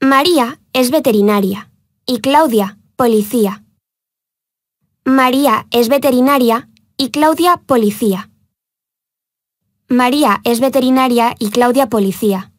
María es veterinaria y Claudia, policía. María es veterinaria y Claudia, policía. María es veterinaria y Claudia, policía.